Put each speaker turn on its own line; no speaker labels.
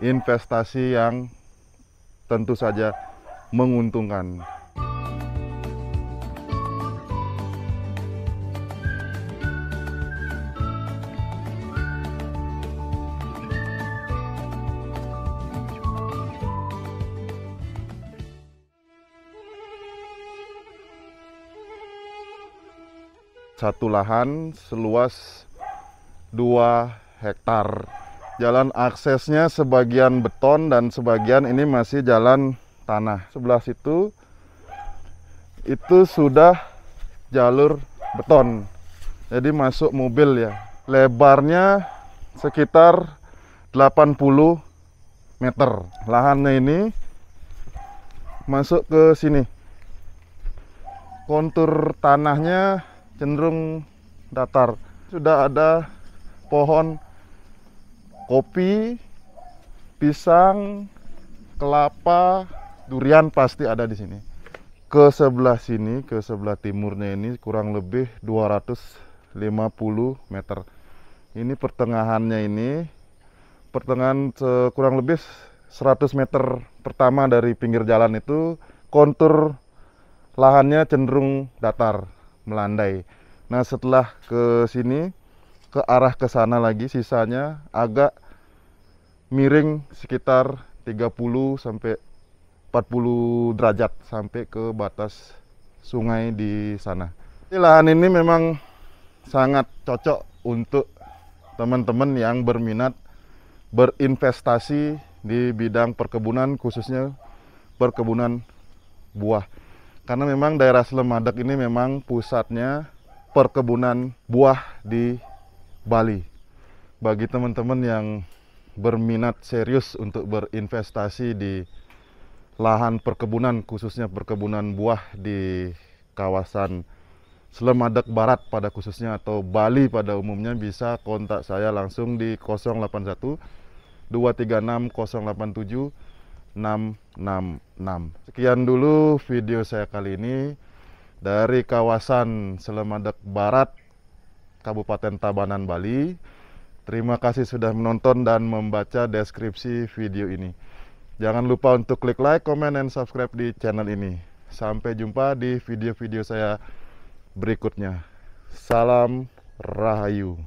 investasi yang tentu saja menguntungkan. Satu lahan seluas dua hektar Jalan aksesnya sebagian beton dan sebagian ini masih jalan tanah. Sebelah situ itu sudah jalur beton. Jadi masuk mobil ya. Lebarnya sekitar 80 meter. Lahannya ini masuk ke sini. Kontur tanahnya cenderung datar. Sudah ada pohon kopi, pisang, kelapa, durian pasti ada di sini. Ke sebelah sini, ke sebelah timurnya ini kurang lebih 250 meter. Ini pertengahannya ini, pertengahan kurang lebih 100 meter pertama dari pinggir jalan itu kontur lahannya cenderung datar, melandai. Nah setelah ke sini ke arah ke sana lagi sisanya agak miring sekitar 30 sampai 40 derajat sampai ke batas sungai di sana. Jadi lahan ini memang sangat cocok untuk teman-teman yang berminat berinvestasi di bidang perkebunan khususnya perkebunan buah. Karena memang daerah Slemadak ini memang pusatnya perkebunan buah di Bali. Bagi teman-teman yang berminat serius untuk berinvestasi di lahan perkebunan, khususnya perkebunan buah di kawasan Selemadeg Barat pada khususnya atau Bali pada umumnya bisa kontak saya langsung di 081 236 087 666. Sekian dulu video saya kali ini dari kawasan Selemadeg Barat Kabupaten Tabanan, Bali. Terima kasih sudah menonton dan membaca deskripsi video ini. Jangan lupa untuk klik like, comment, dan subscribe di channel ini. Sampai jumpa di video-video saya berikutnya. Salam Rahayu.